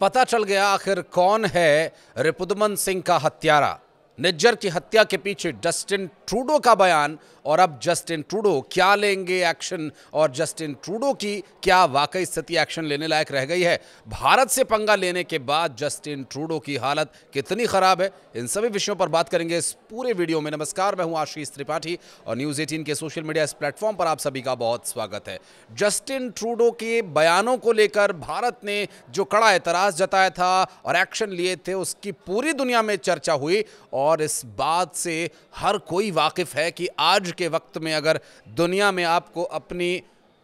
पता चल गया आखिर कौन है रिपुदमन सिंह का हत्यारा निज्जर की हत्या के पीछे जस्टिन ट्रूडो का बयान और अब जस्टिन ट्रूडो क्या लेंगे एक्शन और जस्टिन ट्रूडो की क्या वाकई स्थिति एक्शन लेने लायक रह गई है भारत से पंगा लेने के बाद जस्टिन ट्रूडो की हालत कितनी ख़राब है इन सभी विषयों पर बात करेंगे इस पूरे वीडियो में नमस्कार मैं हूं आशीष त्रिपाठी और न्यूज़ एटीन के सोशल मीडिया इस प्लेटफॉर्म पर आप सभी का बहुत स्वागत है जस्टिन ट्रूडो के बयानों को लेकर भारत ने जो कड़ा एतराज़ जताया था और एक्शन लिए थे उसकी पूरी दुनिया में चर्चा हुई और और इस बात से हर कोई वाकिफ़ है कि आज के वक्त में अगर दुनिया में आपको अपनी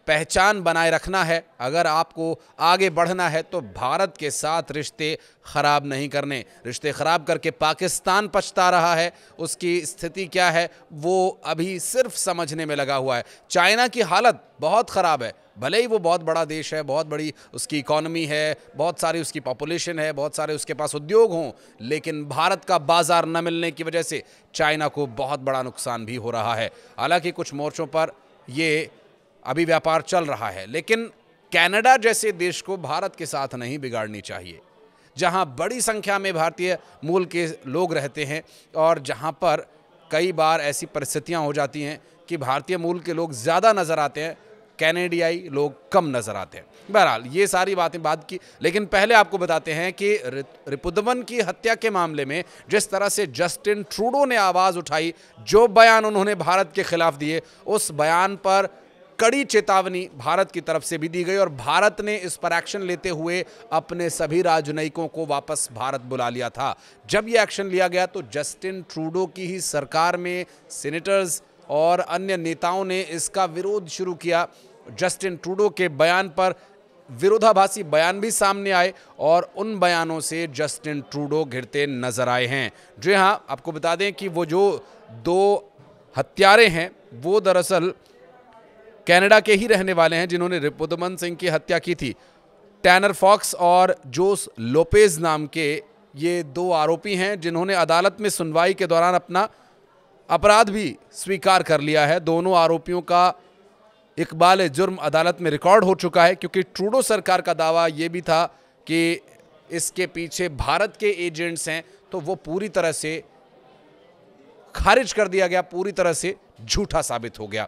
पहचान बनाए रखना है अगर आपको आगे बढ़ना है तो भारत के साथ रिश्ते ख़राब नहीं करने रिश्ते ख़राब करके पाकिस्तान पछता रहा है उसकी स्थिति क्या है वो अभी सिर्फ समझने में लगा हुआ है चाइना की हालत बहुत ख़राब है भले ही वो बहुत बड़ा देश है बहुत बड़ी उसकी इकॉनमी है बहुत सारी उसकी पॉपुलेशन है बहुत सारे उसके पास उद्योग हों लेकिन भारत का बाज़ार न मिलने की वजह से चाइना को बहुत बड़ा नुकसान भी हो रहा है हालांकि कुछ मोर्चों पर ये अभी व्यापार चल रहा है लेकिन कनाडा जैसे देश को भारत के साथ नहीं बिगाड़नी चाहिए जहां बड़ी संख्या में भारतीय मूल के लोग रहते हैं और जहां पर कई बार ऐसी परिस्थितियां हो जाती हैं कि भारतीय मूल के लोग ज़्यादा नज़र आते हैं कैनेडियाई लोग कम नज़र आते हैं बहरहाल ये सारी बातें बात की लेकिन पहले आपको बताते हैं कि रिपुदमन की हत्या के मामले में जिस तरह से जस्टिन ट्रूडो ने आवाज़ उठाई जो बयान उन्होंने भारत के खिलाफ दिए उस बयान पर कड़ी चेतावनी भारत की तरफ से भी दी गई और भारत ने इस पर एक्शन लेते हुए अपने सभी राजनयिकों को वापस भारत बुला लिया था जब ये एक्शन लिया गया तो जस्टिन ट्रूडो की ही सरकार में सीनेटर्स और अन्य नेताओं ने इसका विरोध शुरू किया जस्टिन ट्रूडो के बयान पर विरोधाभासी बयान भी सामने आए और उन बयानों से जस्टिन ट्रूडो घिरते नजर आए हैं जी हाँ आपको बता दें कि वो जो दो हत्यारे हैं वो दरअसल कनाडा के ही रहने वाले हैं जिन्होंने रिपुदमन सिंह की हत्या की थी टैनर फॉक्स और जोस लोपेज नाम के ये दो आरोपी हैं जिन्होंने अदालत में सुनवाई के दौरान अपना अपराध भी स्वीकार कर लिया है दोनों आरोपियों का इकबाल जुर्म अदालत में रिकॉर्ड हो चुका है क्योंकि ट्रूडो सरकार का दावा ये भी था कि इसके पीछे भारत के एजेंट्स हैं तो वो पूरी तरह से खारिज कर दिया गया पूरी तरह से झूठा साबित हो गया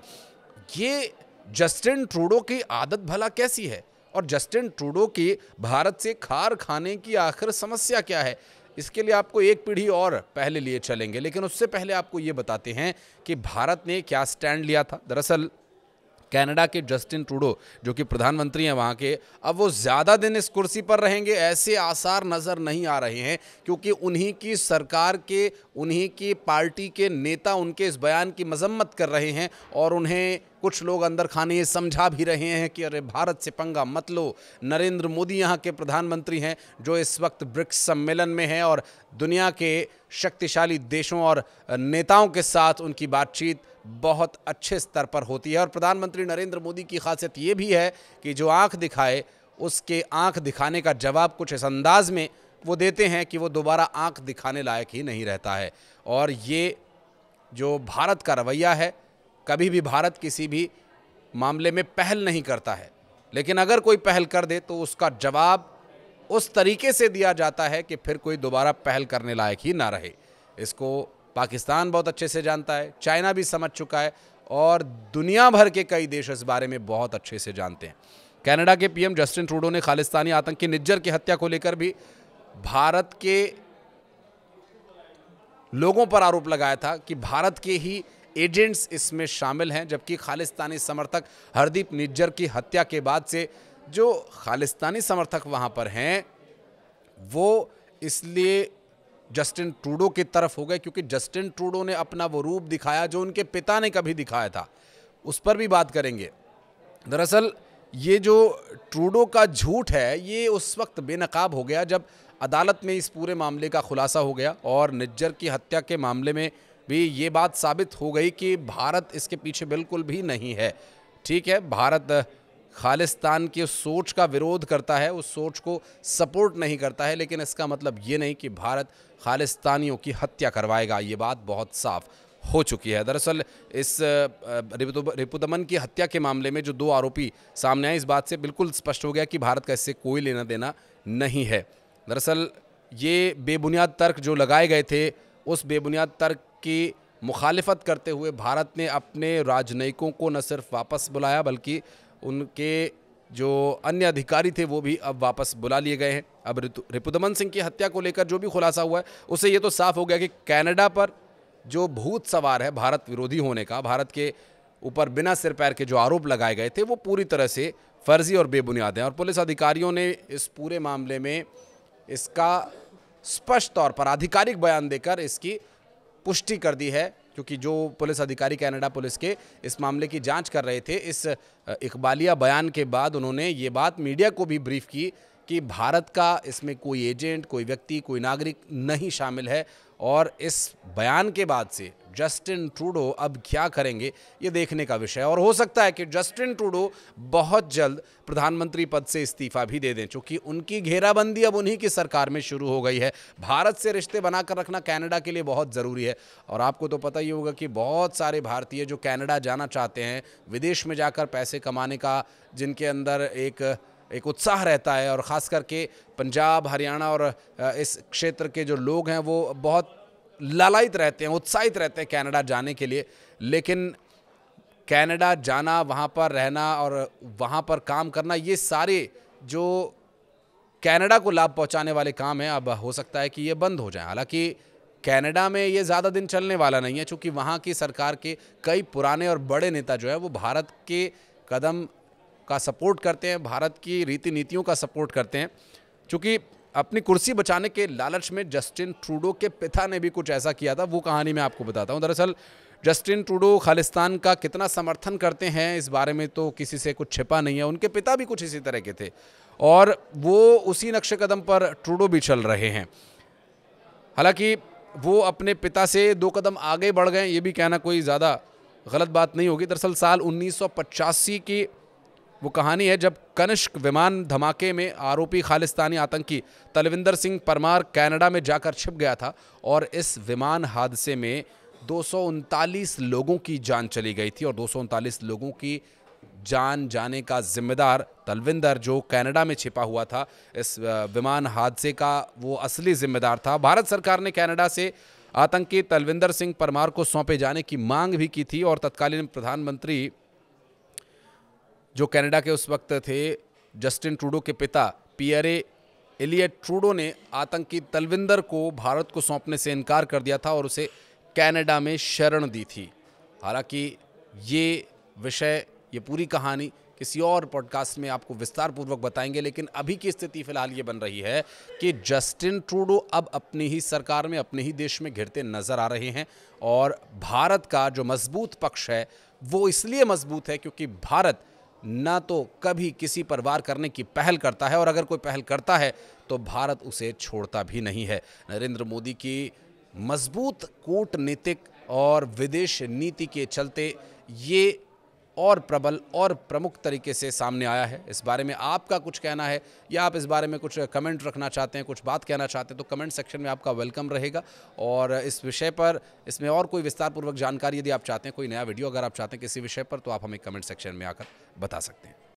ये जस्टिन ट्रूडो की आदत भला कैसी है और जस्टिन ट्रूडो की भारत से खार खाने की आखिर समस्या क्या है इसके लिए आपको एक पीढ़ी और पहले लिए चलेंगे लेकिन उससे पहले आपको ये बताते हैं कि भारत ने क्या स्टैंड लिया था दरअसल कनाडा के जस्टिन ट्रूडो जो कि प्रधानमंत्री हैं वहाँ के अब वो ज़्यादा दिन इस कुर्सी पर रहेंगे ऐसे आसार नज़र नहीं आ रहे हैं क्योंकि उन्हीं की सरकार के उन्हीं की पार्टी के नेता उनके इस बयान की मजम्मत कर रहे हैं और उन्हें कुछ लोग अंदर खाने समझा भी रहे हैं कि अरे भारत से पंगा मत लो नरेंद्र मोदी यहाँ के प्रधानमंत्री हैं जो इस वक्त ब्रिक्स सम्मेलन में हैं और दुनिया के शक्तिशाली देशों और नेताओं के साथ उनकी बातचीत बहुत अच्छे स्तर पर होती है और प्रधानमंत्री नरेंद्र मोदी की खासियत ये भी है कि जो आँख दिखाए उसके आँख दिखाने का जवाब कुछ इस अंदाज में वो देते हैं कि वो दोबारा आँख दिखाने लायक ही नहीं रहता है और ये जो भारत का रवैया है कभी भी भारत किसी भी मामले में पहल नहीं करता है लेकिन अगर कोई पहल कर दे तो उसका जवाब उस तरीके से दिया जाता है कि फिर कोई दोबारा पहल करने लायक ही ना रहे इसको पाकिस्तान बहुत अच्छे से जानता है चाइना भी समझ चुका है और दुनिया भर के कई देश इस बारे में बहुत अच्छे से जानते हैं कनाडा के पीएम जस्टिन ट्रूडो ने खालिस्तानी आतंकी निज्जर की हत्या को लेकर भी भारत के लोगों पर आरोप लगाया था कि भारत के ही एजेंट्स इसमें शामिल हैं जबकि खालिस्तानी समर्थक हरदीप निज्जर की हत्या के बाद से जो खालिस्तानी समर्थक वहाँ पर हैं वो इसलिए जस्टिन ट्रूडो की तरफ हो गए क्योंकि जस्टिन ट्रूडो ने अपना वो रूप दिखाया जो उनके पिता ने कभी दिखाया था उस पर भी बात करेंगे दरअसल ये जो ट्रूडो का झूठ है ये उस वक्त बेनकाब हो गया जब अदालत में इस पूरे मामले का खुलासा हो गया और निज्जर की हत्या के मामले में भी ये बात साबित हो गई कि भारत इसके पीछे बिल्कुल भी नहीं है ठीक है भारत खालिस्तान की सोच का विरोध करता है उस सोच को सपोर्ट नहीं करता है लेकिन इसका मतलब ये नहीं कि भारत खालिस्तानियों की हत्या करवाएगा ये बात बहुत साफ हो चुकी है दरअसल इस रिपुदमन की हत्या के मामले में जो दो आरोपी सामने आए इस बात से बिल्कुल स्पष्ट हो गया कि भारत का इससे कोई लेना देना नहीं है दरअसल ये बेबुनियाद तर्क जो लगाए गए थे उस बेबुनियाद तर्क की मुखालफत करते हुए भारत ने अपने राजनयिकों को न सिर्फ वापस बुलाया बल्कि उनके जो अन्य अधिकारी थे वो भी अब वापस बुला लिए गए हैं अब रिपुदमन सिंह की हत्या को लेकर जो भी खुलासा हुआ है उसे ये तो साफ हो गया कि कनाडा पर जो भूत सवार है भारत विरोधी होने का भारत के ऊपर बिना सिर पैर के जो आरोप लगाए गए थे वो पूरी तरह से फर्जी और बेबुनियाद हैं और पुलिस अधिकारियों ने इस पूरे मामले में इसका स्पष्ट तौर पर आधिकारिक बयान देकर इसकी पुष्टि कर दी है क्योंकि जो पुलिस अधिकारी कनाडा पुलिस के इस मामले की जांच कर रहे थे इस इकबालिया बयान के बाद उन्होंने ये बात मीडिया को भी ब्रीफ की कि भारत का इसमें कोई एजेंट कोई व्यक्ति कोई नागरिक नहीं शामिल है और इस बयान के बाद से जस्टिन ट्रूडो अब क्या करेंगे ये देखने का विषय और हो सकता है कि जस्टिन ट्रूडो बहुत जल्द प्रधानमंत्री पद से इस्तीफा भी दे दें चूँकि उनकी घेराबंदी अब उन्हीं की सरकार में शुरू हो गई है भारत से रिश्ते बनाकर रखना कैनेडा के लिए बहुत ज़रूरी है और आपको तो पता ही होगा कि बहुत सारे भारतीय जो कैनेडा जाना चाहते हैं विदेश में जाकर पैसे कमाने का जिनके अंदर एक एक उत्साह रहता है और ख़ास करके पंजाब हरियाणा और इस क्षेत्र के जो लोग हैं वो बहुत ललायत रहते हैं उत्साहित रहते हैं कनाडा जाने के लिए लेकिन कनाडा जाना वहाँ पर रहना और वहाँ पर काम करना ये सारे जो कनाडा को लाभ पहुँचाने वाले काम हैं अब हो सकता है कि ये बंद हो जाए हालांकि कनाडा में ये ज़्यादा दिन चलने वाला नहीं है क्योंकि वहाँ की सरकार के कई पुराने और बड़े नेता जो है वो भारत के कदम का सपोर्ट करते हैं भारत की रीति नीतियों का सपोर्ट करते हैं चूँकि अपनी कुर्सी बचाने के लालच में जस्टिन ट्रूडो के पिता ने भी कुछ ऐसा किया था वो कहानी मैं आपको बताता हूँ दरअसल जस्टिन ट्रूडो खालिस्तान का कितना समर्थन करते हैं इस बारे में तो किसी से कुछ छिपा नहीं है उनके पिता भी कुछ इसी तरह के थे और वो उसी नक्श कदम पर ट्रूडो भी चल रहे हैं हालांकि वो अपने पिता से दो कदम आगे बढ़ गए ये भी कहना कोई ज़्यादा गलत बात नहीं होगी दरअसल साल उन्नीस की वो कहानी है जब कनिष्क विमान धमाके में आरोपी खालिस्तानी आतंकी तलविंदर सिंह परमार कनाडा में जाकर छिप गया था और इस विमान हादसे में दो लोगों की जान चली गई थी और दो लोगों की जान जाने का जिम्मेदार तलविंदर जो कनाडा में छिपा हुआ था इस विमान हादसे का वो असली जिम्मेदार था भारत सरकार ने कनाडा से आतंकी तलविंदर सिंह परमार को सौंपे जाने की मांग भी की थी और तत्कालीन प्रधानमंत्री जो कनाडा के उस वक्त थे जस्टिन ट्रूडो के पिता पियरे एलियट ट्रूडो ने आतंकी तलविंदर को भारत को सौंपने से इनकार कर दिया था और उसे कनाडा में शरण दी थी हालांकि ये विषय ये पूरी कहानी किसी और पॉडकास्ट में आपको विस्तार पूर्वक बताएंगे लेकिन अभी की स्थिति फिलहाल ये बन रही है कि जस्टिन ट्रूडो अब अपनी ही सरकार में अपने ही देश में घिरते नजर आ रहे हैं और भारत का जो मजबूत पक्ष है वो इसलिए मजबूत है क्योंकि भारत ना तो कभी किसी पर वार करने की पहल करता है और अगर कोई पहल करता है तो भारत उसे छोड़ता भी नहीं है नरेंद्र मोदी की मजबूत कूटनीतिक और विदेश नीति के चलते ये और प्रबल और प्रमुख तरीके से सामने आया है इस बारे में आपका कुछ कहना है या आप इस बारे में कुछ कमेंट रखना चाहते हैं कुछ बात कहना चाहते हैं तो कमेंट सेक्शन में आपका वेलकम रहेगा और इस विषय पर इसमें और कोई विस्तारपूर्वक जानकारी यदि आप चाहते हैं कोई नया वीडियो अगर आप चाहते हैं किसी विषय पर तो आप हमें कमेंट सेक्शन में आकर बता सकते हैं